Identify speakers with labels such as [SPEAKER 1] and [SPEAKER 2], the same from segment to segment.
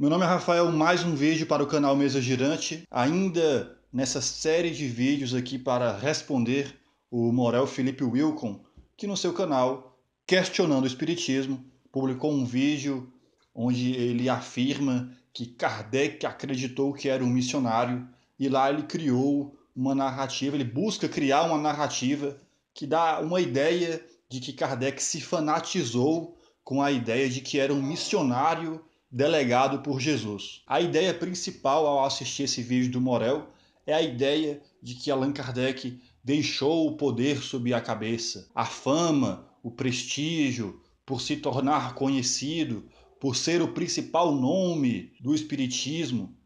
[SPEAKER 1] Meu nome é Rafael, mais um vídeo para o canal Mesa Girante, ainda nessa série de vídeos aqui para responder o Morel Felipe Wilcon, que no seu canal Questionando o Espiritismo publicou um vídeo onde ele afirma que Kardec acreditou que era um missionário e lá ele criou uma narrativa, ele busca criar uma narrativa que dá uma ideia de que Kardec se fanatizou com a ideia de que era um missionário delegado por Jesus. A ideia principal ao assistir esse vídeo do Morel é a ideia de que Allan Kardec deixou o poder subir a cabeça, a fama, o prestígio, por se tornar conhecido, por ser o principal nome do Espiritismo,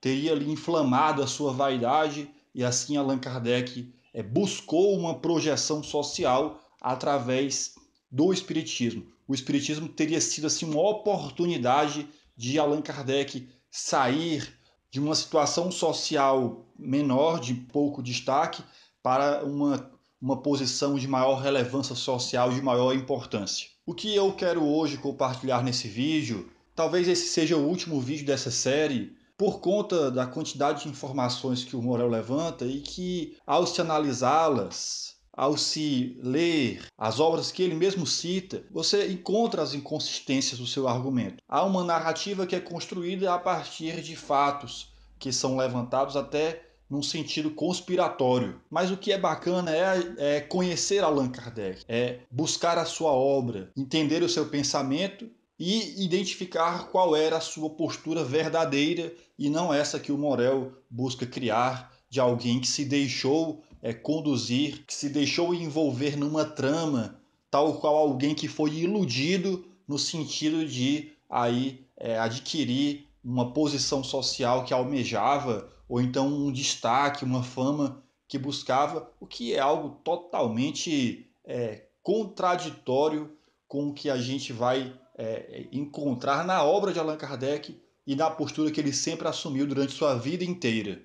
[SPEAKER 1] teria lhe inflamado a sua vaidade e assim Allan Kardec eh, buscou uma projeção social através do Espiritismo o espiritismo teria sido assim uma oportunidade de Allan Kardec sair de uma situação social menor, de pouco destaque, para uma, uma posição de maior relevância social, de maior importância. O que eu quero hoje compartilhar nesse vídeo, talvez esse seja o último vídeo dessa série, por conta da quantidade de informações que o Morel levanta e que, ao se analisá-las, ao se ler as obras que ele mesmo cita, você encontra as inconsistências do seu argumento. Há uma narrativa que é construída a partir de fatos que são levantados até num sentido conspiratório. Mas o que é bacana é, é conhecer Allan Kardec, é buscar a sua obra, entender o seu pensamento e identificar qual era a sua postura verdadeira e não essa que o Morel busca criar de alguém que se deixou é, conduzir, que se deixou envolver numa trama, tal qual alguém que foi iludido no sentido de aí é, adquirir uma posição social que almejava, ou então um destaque, uma fama que buscava, o que é algo totalmente é, contraditório com o que a gente vai é, encontrar na obra de Allan Kardec e na postura que ele sempre assumiu durante sua vida inteira.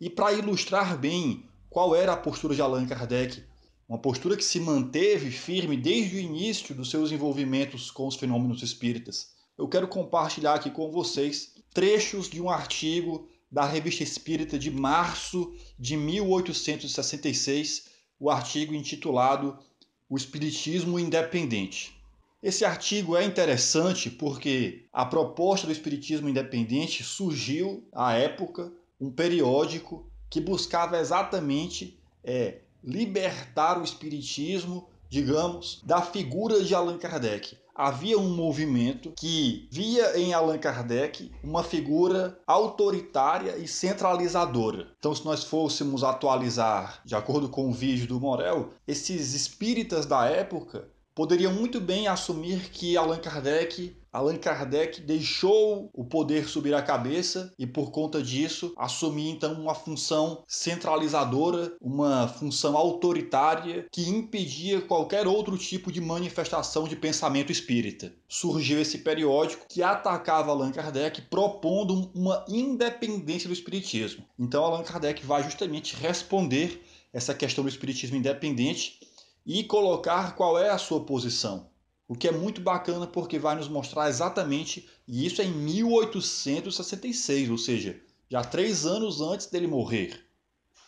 [SPEAKER 1] E para ilustrar bem qual era a postura de Allan Kardec. Uma postura que se manteve firme desde o início dos seus envolvimentos com os fenômenos espíritas. Eu quero compartilhar aqui com vocês trechos de um artigo da Revista Espírita de março de 1866, o artigo intitulado O Espiritismo Independente. Esse artigo é interessante porque a proposta do Espiritismo Independente surgiu à época, um periódico que buscava exatamente é, libertar o espiritismo, digamos, da figura de Allan Kardec. Havia um movimento que via em Allan Kardec uma figura autoritária e centralizadora. Então, se nós fôssemos atualizar, de acordo com o vídeo do Morel, esses espíritas da época poderiam muito bem assumir que Allan Kardec Allan Kardec deixou o poder subir a cabeça e, por conta disso, assumia então uma função centralizadora, uma função autoritária que impedia qualquer outro tipo de manifestação de pensamento espírita. Surgiu esse periódico que atacava Allan Kardec propondo uma independência do espiritismo. Então, Allan Kardec vai justamente responder essa questão do espiritismo independente e colocar qual é a sua posição. O que é muito bacana porque vai nos mostrar exatamente, e isso é em 1866, ou seja, já três anos antes dele morrer.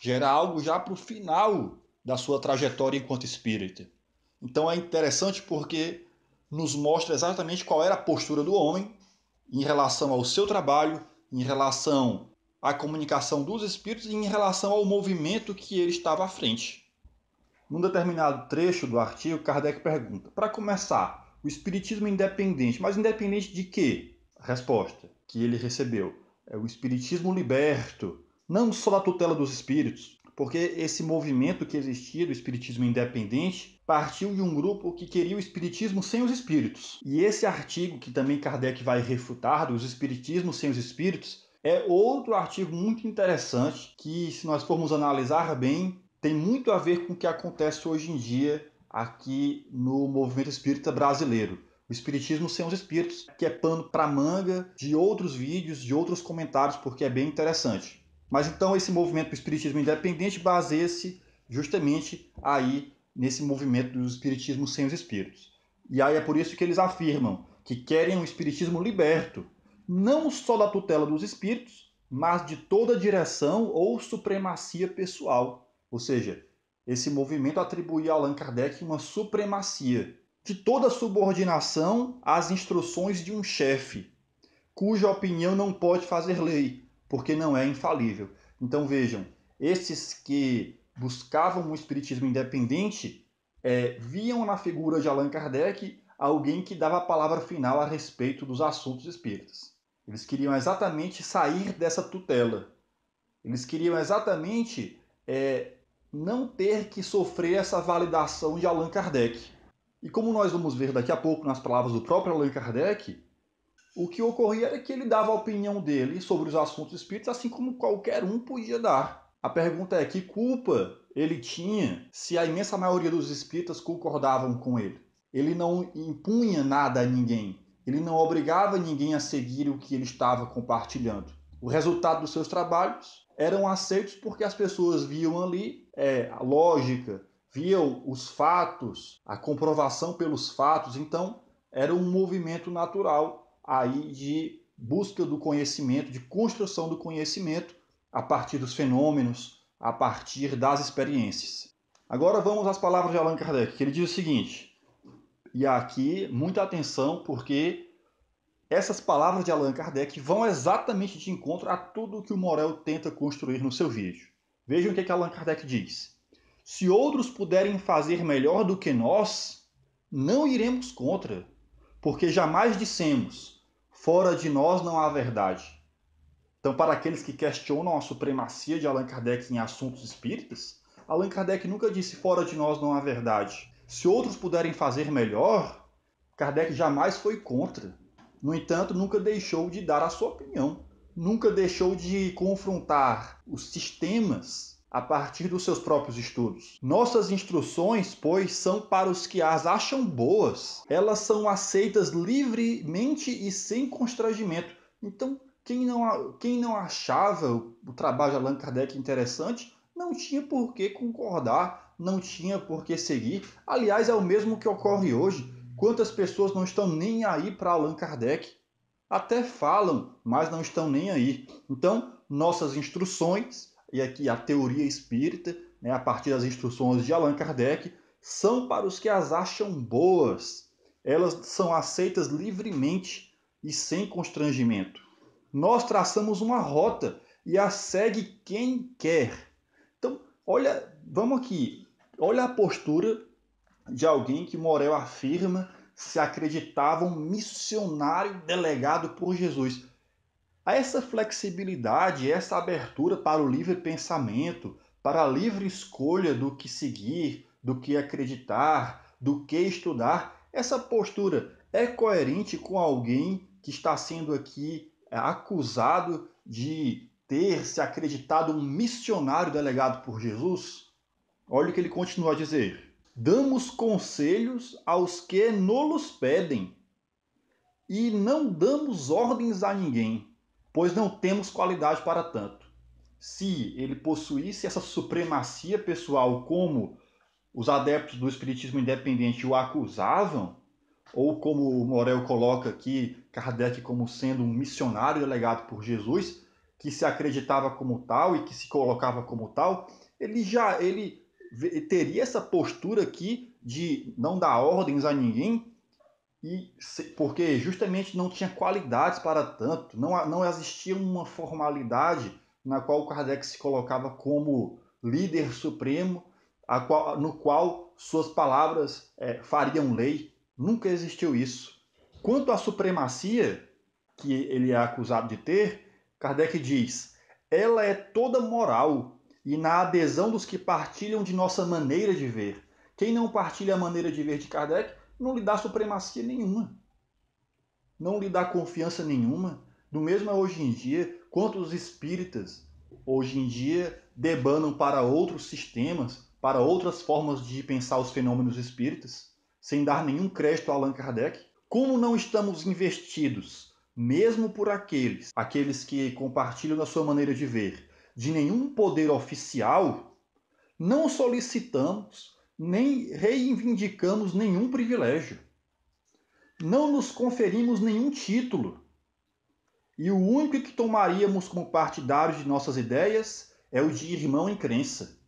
[SPEAKER 1] Já era algo já para o final da sua trajetória enquanto espírita. Então é interessante porque nos mostra exatamente qual era a postura do homem em relação ao seu trabalho, em relação à comunicação dos espíritos e em relação ao movimento que ele estava à frente. Num determinado trecho do artigo, Kardec pergunta: para começar, o espiritismo é independente, mas independente de quê? A resposta que ele recebeu é o espiritismo liberto, não só da tutela dos espíritos, porque esse movimento que existia do espiritismo independente partiu de um grupo que queria o espiritismo sem os espíritos. E esse artigo que também Kardec vai refutar dos espiritismos sem os espíritos é outro artigo muito interessante que, se nós formos analisar bem, tem muito a ver com o que acontece hoje em dia aqui no movimento espírita brasileiro. O Espiritismo sem os Espíritos, que é pano para manga de outros vídeos, de outros comentários, porque é bem interessante. Mas então esse movimento do Espiritismo independente baseia-se justamente aí nesse movimento do Espiritismo sem os Espíritos. E aí é por isso que eles afirmam que querem um Espiritismo liberto, não só da tutela dos Espíritos, mas de toda direção ou supremacia pessoal ou seja, esse movimento atribuía a Allan Kardec uma supremacia de toda subordinação às instruções de um chefe, cuja opinião não pode fazer lei, porque não é infalível. Então vejam, esses que buscavam um espiritismo independente é, viam na figura de Allan Kardec alguém que dava a palavra final a respeito dos assuntos espíritas. Eles queriam exatamente sair dessa tutela. Eles queriam exatamente é, não ter que sofrer essa validação de Allan Kardec. E como nós vamos ver daqui a pouco nas palavras do próprio Allan Kardec, o que ocorria era que ele dava a opinião dele sobre os assuntos espíritas assim como qualquer um podia dar. A pergunta é que culpa ele tinha se a imensa maioria dos espíritas concordavam com ele. Ele não impunha nada a ninguém, ele não obrigava ninguém a seguir o que ele estava compartilhando. O resultado dos seus trabalhos eram aceitos porque as pessoas viam ali é, a lógica, via os fatos, a comprovação pelos fatos. Então, era um movimento natural aí de busca do conhecimento, de construção do conhecimento a partir dos fenômenos, a partir das experiências. Agora vamos às palavras de Allan Kardec, que ele diz o seguinte, e aqui muita atenção porque essas palavras de Allan Kardec vão exatamente de encontro a tudo que o Morel tenta construir no seu vídeo. Vejam o que, é que Allan Kardec diz. Se outros puderem fazer melhor do que nós, não iremos contra, porque jamais dissemos: fora de nós não há verdade. Então, para aqueles que questionam a supremacia de Allan Kardec em assuntos espíritas, Allan Kardec nunca disse: fora de nós não há verdade. Se outros puderem fazer melhor, Kardec jamais foi contra. No entanto, nunca deixou de dar a sua opinião nunca deixou de confrontar os sistemas a partir dos seus próprios estudos. Nossas instruções, pois, são para os que as acham boas. Elas são aceitas livremente e sem constrangimento. Então, quem não, quem não achava o trabalho de Allan Kardec interessante, não tinha por que concordar, não tinha por que seguir. Aliás, é o mesmo que ocorre hoje. Quantas pessoas não estão nem aí para Allan Kardec? até falam, mas não estão nem aí. Então, nossas instruções, e aqui a teoria espírita, né, a partir das instruções de Allan Kardec, são para os que as acham boas. Elas são aceitas livremente e sem constrangimento. Nós traçamos uma rota e a segue quem quer. Então, olha, vamos aqui. Olha a postura de alguém que Morel afirma se acreditava um missionário delegado por Jesus. A essa flexibilidade, essa abertura para o livre pensamento, para a livre escolha do que seguir, do que acreditar, do que estudar, essa postura é coerente com alguém que está sendo aqui é, acusado de ter se acreditado um missionário delegado por Jesus? Olha o que ele continua a dizer damos conselhos aos que nolos pedem, e não damos ordens a ninguém, pois não temos qualidade para tanto. Se ele possuísse essa supremacia pessoal como os adeptos do espiritismo independente o acusavam, ou como o Morel coloca aqui, Kardec como sendo um missionário delegado por Jesus, que se acreditava como tal e que se colocava como tal, ele já ele teria essa postura aqui de não dar ordens a ninguém, e porque justamente não tinha qualidades para tanto, não, não existia uma formalidade na qual o Kardec se colocava como líder supremo, qual, no qual suas palavras é, fariam lei. Nunca existiu isso. Quanto à supremacia que ele é acusado de ter, Kardec diz: ela é toda moral, e na adesão dos que partilham de nossa maneira de ver. Quem não partilha a maneira de ver de Kardec não lhe dá supremacia nenhuma, não lhe dá confiança nenhuma. Do mesmo é hoje em dia, quantos espíritas hoje em dia debanam para outros sistemas, para outras formas de pensar os fenômenos espíritas, sem dar nenhum crédito a Allan Kardec? Como não estamos investidos, mesmo por aqueles, aqueles que compartilham da sua maneira de ver, de nenhum poder oficial, não solicitamos nem reivindicamos nenhum privilégio. Não nos conferimos nenhum título. E o único que tomaríamos como partidário de nossas ideias é o de irmão em crença.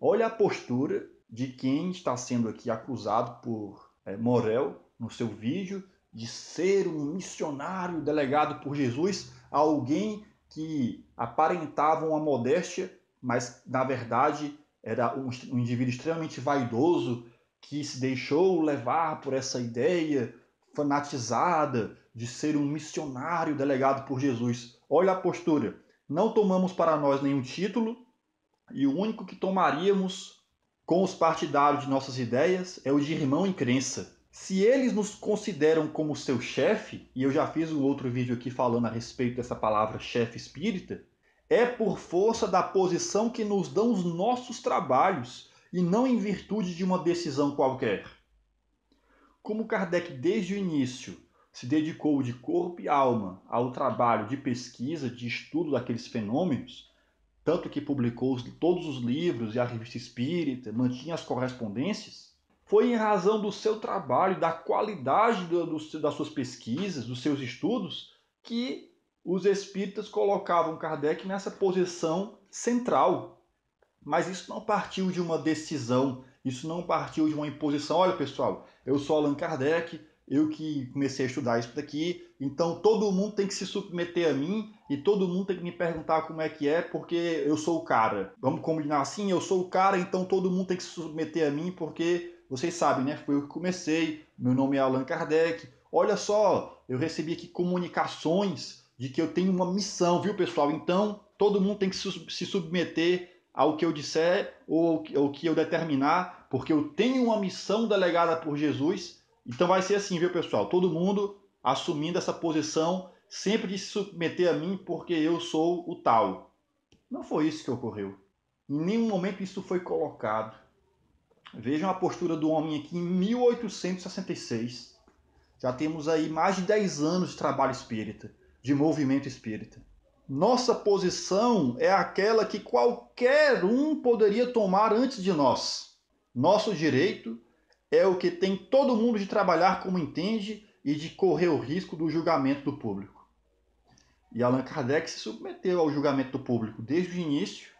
[SPEAKER 1] Olha a postura de quem está sendo aqui acusado por é, Morel no seu vídeo de ser um missionário delegado por Jesus, alguém que aparentavam a modéstia, mas na verdade era um, um indivíduo extremamente vaidoso que se deixou levar por essa ideia fanatizada de ser um missionário delegado por Jesus. Olha a postura. Não tomamos para nós nenhum título e o único que tomaríamos com os partidários de nossas ideias é o de irmão em crença se eles nos consideram como seu chefe, e eu já fiz um outro vídeo aqui falando a respeito dessa palavra chefe espírita, é por força da posição que nos dão os nossos trabalhos e não em virtude de uma decisão qualquer. Como Kardec desde o início se dedicou de corpo e alma ao trabalho de pesquisa, de estudo daqueles fenômenos, tanto que publicou todos os livros e a revista espírita, mantinha as correspondências, foi em razão do seu trabalho, da qualidade do, do, das suas pesquisas, dos seus estudos, que os espíritas colocavam Kardec nessa posição central. Mas isso não partiu de uma decisão, isso não partiu de uma imposição. Olha, pessoal, eu sou Allan Kardec, eu que comecei a estudar isso daqui, então todo mundo tem que se submeter a mim e todo mundo tem que me perguntar como é que é, porque eu sou o cara. Vamos combinar assim, eu sou o cara, então todo mundo tem que se submeter a mim porque vocês sabem, né? Foi eu que comecei. Meu nome é Allan Kardec. Olha só, eu recebi aqui comunicações de que eu tenho uma missão, viu, pessoal? Então, todo mundo tem que se submeter ao que eu disser ou ao que eu determinar, porque eu tenho uma missão delegada por Jesus. Então vai ser assim, viu, pessoal? Todo mundo assumindo essa posição, sempre de se submeter a mim, porque eu sou o tal. Não foi isso que ocorreu. Em nenhum momento isso foi colocado. Vejam a postura do homem aqui em 1866. Já temos aí mais de 10 anos de trabalho espírita, de movimento espírita. Nossa posição é aquela que qualquer um poderia tomar antes de nós. Nosso direito é o que tem todo mundo de trabalhar como entende e de correr o risco do julgamento do público. E Allan Kardec se submeteu ao julgamento do público desde o início,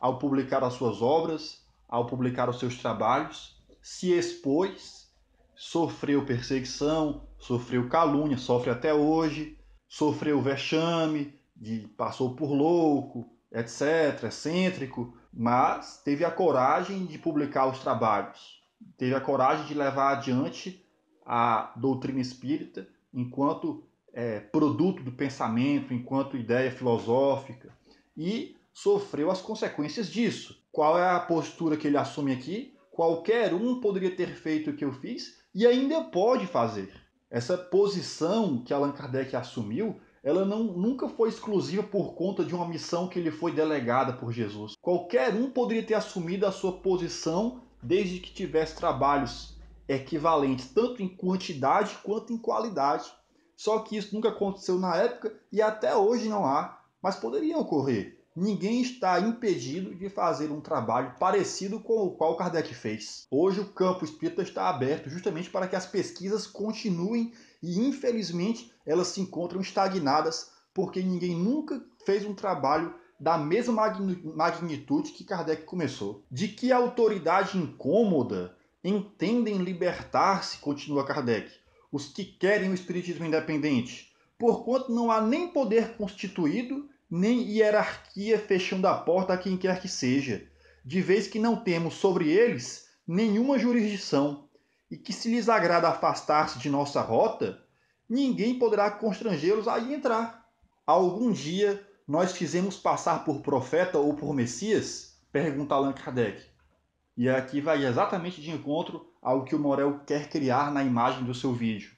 [SPEAKER 1] ao publicar as suas obras, ao publicar os seus trabalhos, se expôs, sofreu perseguição, sofreu calúnia, sofre até hoje, sofreu vexame, de, passou por louco, etc., excêntrico, mas teve a coragem de publicar os trabalhos, teve a coragem de levar adiante a doutrina espírita enquanto é, produto do pensamento, enquanto ideia filosófica, e sofreu as consequências disso qual é a postura que ele assume aqui. Qualquer um poderia ter feito o que eu fiz e ainda pode fazer. Essa posição que Allan Kardec assumiu, ela não, nunca foi exclusiva por conta de uma missão que lhe foi delegada por Jesus. Qualquer um poderia ter assumido a sua posição desde que tivesse trabalhos equivalentes, tanto em quantidade quanto em qualidade. Só que isso nunca aconteceu na época e até hoje não há, mas poderia ocorrer ninguém está impedido de fazer um trabalho parecido com o qual Kardec fez. Hoje o campo espírita está aberto justamente para que as pesquisas continuem e, infelizmente, elas se encontram estagnadas porque ninguém nunca fez um trabalho da mesma magnitude que Kardec começou. De que autoridade incômoda entendem libertar-se, continua Kardec, os que querem o espiritismo independente, porquanto não há nem poder constituído nem hierarquia fechando a porta a quem quer que seja, de vez que não temos sobre eles nenhuma jurisdição, e que se lhes agrada afastar-se de nossa rota, ninguém poderá constrangê-los a entrar. Algum dia nós fizemos passar por profeta ou por Messias? Pergunta Allan Kardec. E aqui vai exatamente de encontro ao que o Morel quer criar na imagem do seu vídeo.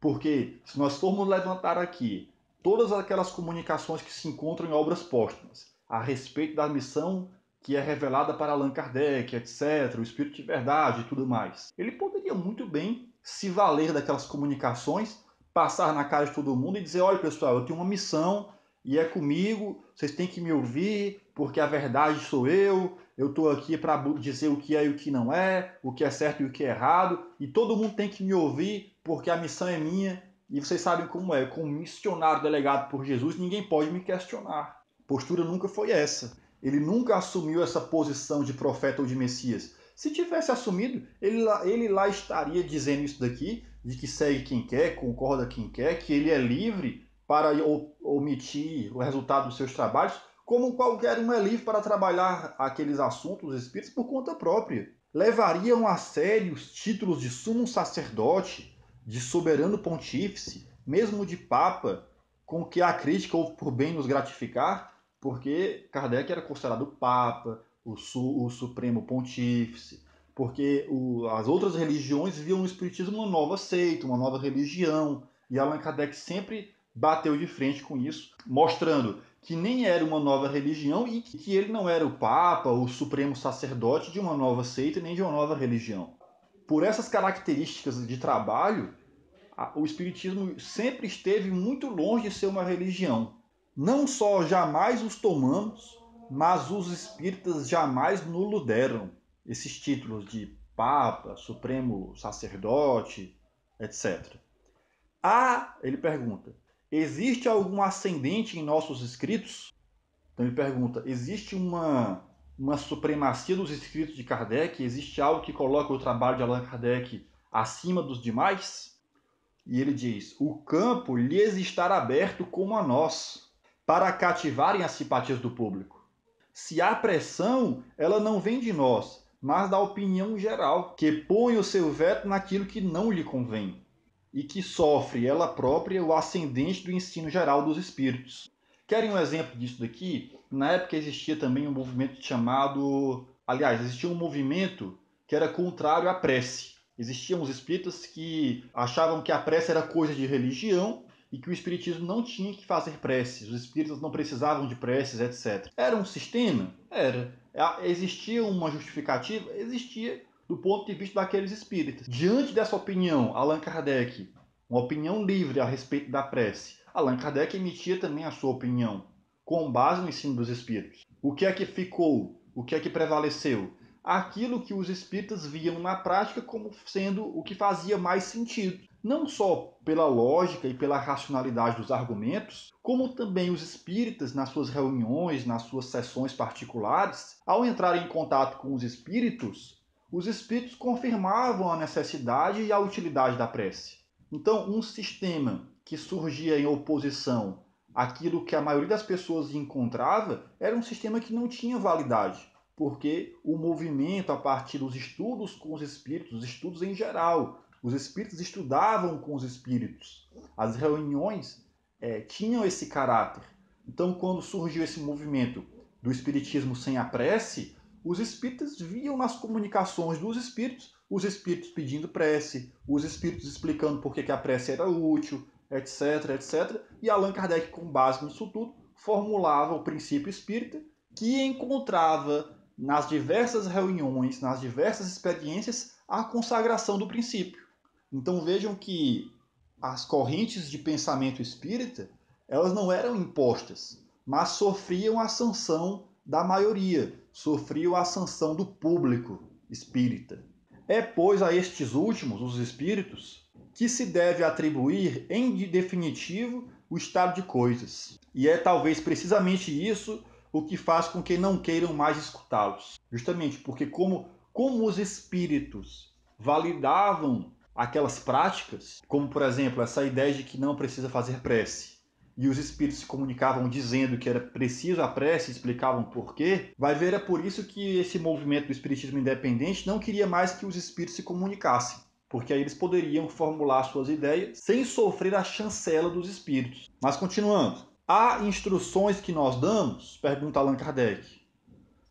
[SPEAKER 1] Porque se nós formos levantar aqui todas aquelas comunicações que se encontram em obras póstumas a respeito da missão que é revelada para Allan Kardec, etc., o espírito de verdade e tudo mais. Ele poderia muito bem se valer daquelas comunicações, passar na cara de todo mundo e dizer: olha, pessoal, eu tenho uma missão e é comigo, vocês têm que me ouvir, porque a verdade sou eu, eu estou aqui para dizer o que é e o que não é, o que é certo e o que é errado, e todo mundo tem que me ouvir, porque a missão é minha e vocês sabem como é, como missionário delegado por Jesus, ninguém pode me questionar. A postura nunca foi essa. Ele nunca assumiu essa posição de profeta ou de Messias. Se tivesse assumido, ele lá, ele lá estaria dizendo isso daqui, de que segue quem quer, concorda quem quer, que ele é livre para omitir o resultado dos seus trabalhos, como qualquer um é livre para trabalhar aqueles assuntos espíritos por conta própria. Levariam a sério os títulos de sumo sacerdote, de soberano pontífice, mesmo de papa, com que a crítica houve por bem nos gratificar, porque Kardec era considerado papa, o, su, o supremo pontífice, porque o, as outras religiões viam o espiritismo uma nova seita, uma nova religião, e Allan Kardec sempre bateu de frente com isso, mostrando que nem era uma nova religião e que ele não era o papa, o supremo sacerdote de uma nova seita nem de uma nova religião. Por essas características de trabalho, o Espiritismo sempre esteve muito longe de ser uma religião. Não só jamais os tomamos, mas os espíritas jamais nulo deram esses títulos de Papa, Supremo Sacerdote, etc. Há, ah, ele pergunta, existe algum ascendente em nossos escritos? Então ele pergunta, existe uma uma supremacia dos escritos de Kardec? Existe algo que coloca o trabalho de Allan Kardec acima dos demais? E ele diz: O campo lhes estará aberto como a nós, para cativarem as simpatias do público. Se há pressão, ela não vem de nós, mas da opinião geral, que põe o seu veto naquilo que não lhe convém e que sofre ela própria o ascendente do ensino geral dos espíritos. Querem um exemplo disso daqui? na época existia também um movimento chamado. Aliás, existia um movimento que era contrário à prece. Existiam os espíritas que achavam que a prece era coisa de religião e que o espiritismo não tinha que fazer preces, os espíritas não precisavam de preces, etc. Era um sistema? Era. Existia uma justificativa? Existia do ponto de vista daqueles espíritas. Diante dessa opinião, Allan Kardec, uma opinião livre a respeito da prece, Allan Kardec emitia também a sua opinião com base no ensino dos espíritos. O que é que ficou? O que é que prevaleceu? Aquilo que os espíritas viam na prática como sendo o que fazia mais sentido, não só pela lógica e pela racionalidade dos argumentos, como também os espíritas, nas suas reuniões, nas suas sessões particulares, ao entrar em contato com os espíritos, os espíritos confirmavam a necessidade e a utilidade da prece. Então, um sistema que surgia em oposição aquilo que a maioria das pessoas encontrava era um sistema que não tinha validade, porque o movimento a partir dos estudos com os espíritos, os estudos em geral, os espíritos estudavam com os espíritos, as reuniões é, tinham esse caráter. Então, quando surgiu esse movimento do espiritismo sem a prece, os espíritas viam nas comunicações dos espíritos os espíritos pedindo prece, os espíritos explicando por que a prece era útil, etc, etc. E Allan Kardec, com base nisso tudo, formulava o princípio espírita que encontrava nas diversas reuniões, nas diversas experiências, a consagração do princípio. Então vejam que as correntes de pensamento espírita, elas não eram impostas, mas sofriam a sanção da maioria, sofriam a sanção do público espírita. É, pois, a estes últimos, os espíritos, que se deve atribuir, em definitivo, o estado de coisas. E é talvez precisamente isso o que faz com que não queiram mais escutá-los. Justamente porque, como, como os espíritos validavam aquelas práticas, como por exemplo essa ideia de que não precisa fazer prece, e os espíritos se comunicavam dizendo que era preciso a prece, explicavam por quê, vai ver é por isso que esse movimento do espiritismo independente não queria mais que os espíritos se comunicassem porque aí eles poderiam formular suas ideias sem sofrer a chancela dos espíritos. Mas continuando, há instruções que nós damos? Pergunta Allan Kardec.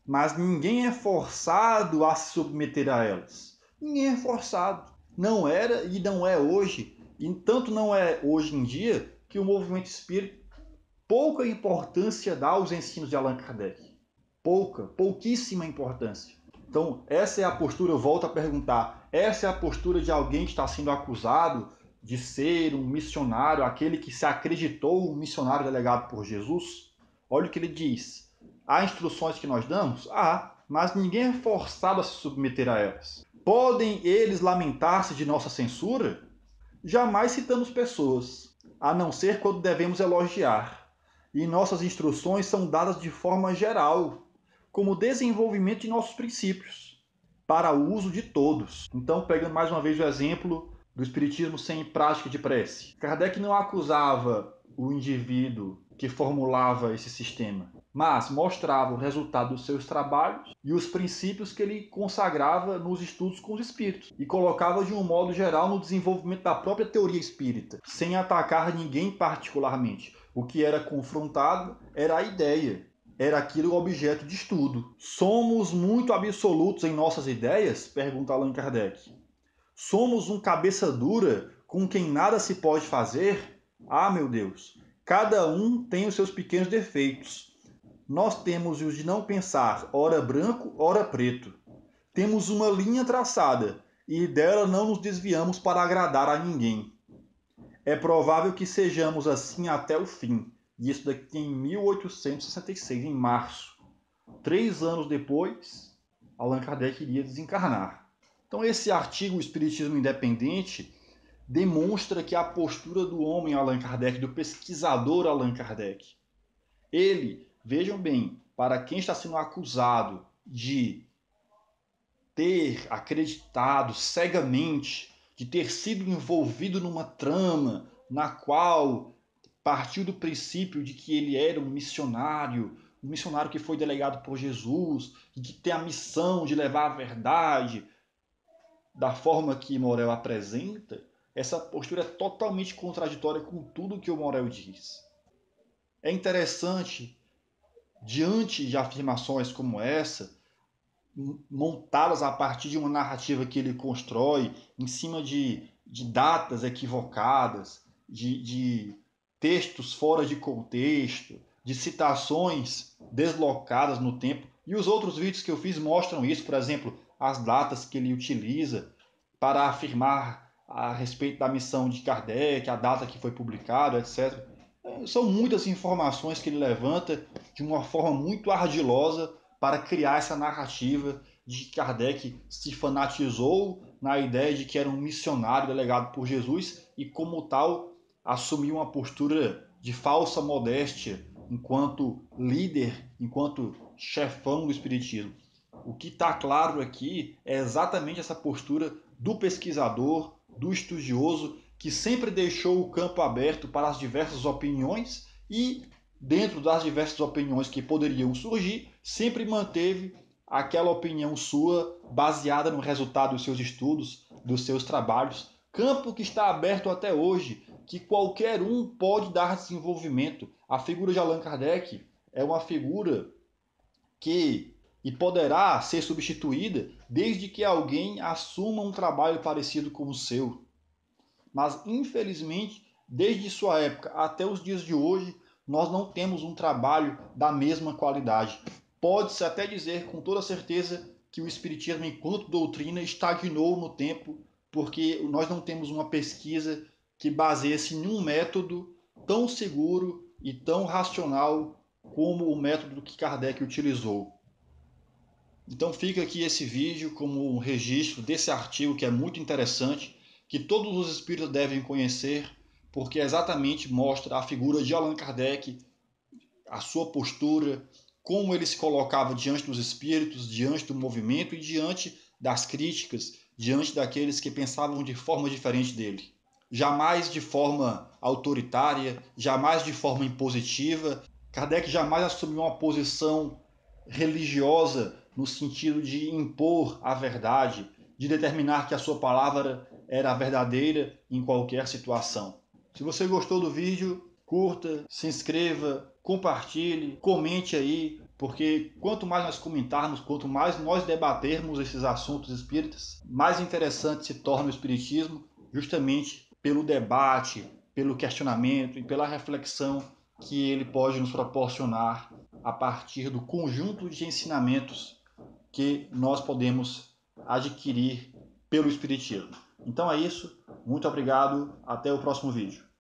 [SPEAKER 1] Mas ninguém é forçado a se submeter a elas. Ninguém é forçado. Não era e não é hoje. E tanto não é hoje em dia que o movimento espírita pouca importância dá aos ensinos de Allan Kardec. Pouca, pouquíssima importância. Então, essa é a postura. Eu volto a perguntar: essa é a postura de alguém que está sendo acusado de ser um missionário, aquele que se acreditou um missionário delegado por Jesus? Olha o que ele diz. Há instruções que nós damos? Há, mas ninguém é forçado a se submeter a elas. Podem eles lamentar-se de nossa censura? Jamais citamos pessoas, a não ser quando devemos elogiar. E nossas instruções são dadas de forma geral, como desenvolvimento de nossos princípios para o uso de todos. Então, pegando mais uma vez o exemplo do espiritismo sem prática de prece. Kardec não acusava o indivíduo que formulava esse sistema, mas mostrava o resultado dos seus trabalhos e os princípios que ele consagrava nos estudos com os espíritos e colocava de um modo geral no desenvolvimento da própria teoria espírita, sem atacar ninguém particularmente. O que era confrontado era a ideia era aquilo objeto de estudo. Somos muito absolutos em nossas ideias? Pergunta Allan Kardec. Somos um cabeça dura com quem nada se pode fazer? Ah, meu Deus! Cada um tem os seus pequenos defeitos. Nós temos os de não pensar, ora branco, ora preto. Temos uma linha traçada e dela não nos desviamos para agradar a ninguém. É provável que sejamos assim até o fim e isso daqui em 1866, em março. Três anos depois, Allan Kardec iria desencarnar. Então, esse artigo, o Espiritismo Independente, demonstra que a postura do homem Allan Kardec, do pesquisador Allan Kardec, ele, vejam bem, para quem está sendo acusado de ter acreditado cegamente, de ter sido envolvido numa trama na qual partiu do princípio de que ele era um missionário, um missionário que foi delegado por Jesus e que tem a missão de levar a verdade da forma que Morel apresenta, essa postura é totalmente contraditória com tudo que o Morel diz. É interessante, diante de afirmações como essa, montá-las a partir de uma narrativa que ele constrói, em cima de, de datas equivocadas, de, de textos fora de contexto, de citações deslocadas no tempo. E os outros vídeos que eu fiz mostram isso, por exemplo, as datas que ele utiliza para afirmar a respeito da missão de Kardec, a data que foi publicado, etc. São muitas informações que ele levanta de uma forma muito ardilosa para criar essa narrativa de que Kardec se fanatizou na ideia de que era um missionário delegado por Jesus e, como tal, assumiu uma postura de falsa modéstia enquanto líder, enquanto chefão do espiritismo. O que está claro aqui é exatamente essa postura do pesquisador, do estudioso, que sempre deixou o campo aberto para as diversas opiniões e, dentro das diversas opiniões que poderiam surgir, sempre manteve aquela opinião sua baseada no resultado dos seus estudos, dos seus trabalhos, campo que está aberto até hoje que qualquer um pode dar desenvolvimento. A figura de Allan Kardec é uma figura que e poderá ser substituída desde que alguém assuma um trabalho parecido com o seu. Mas infelizmente, desde sua época até os dias de hoje, nós não temos um trabalho da mesma qualidade. Pode-se até dizer com toda certeza que o espiritismo enquanto doutrina estagnou no tempo, porque nós não temos uma pesquisa que baseia-se em um método tão seguro e tão racional como o método que Kardec utilizou. Então fica aqui esse vídeo como um registro desse artigo que é muito interessante, que todos os espíritos devem conhecer, porque exatamente mostra a figura de Allan Kardec, a sua postura, como ele se colocava diante dos espíritos, diante do movimento e diante das críticas, diante daqueles que pensavam de forma diferente dele jamais de forma autoritária, jamais de forma impositiva. Kardec jamais assumiu uma posição religiosa no sentido de impor a verdade, de determinar que a sua palavra era verdadeira em qualquer situação. Se você gostou do vídeo, curta, se inscreva, compartilhe, comente aí, porque quanto mais nós comentarmos, quanto mais nós debatermos esses assuntos espíritas, mais interessante se torna o espiritismo, justamente pelo debate, pelo questionamento e pela reflexão que ele pode nos proporcionar a partir do conjunto de ensinamentos que nós podemos adquirir pelo Espiritismo. Então é isso, muito obrigado, até o próximo vídeo.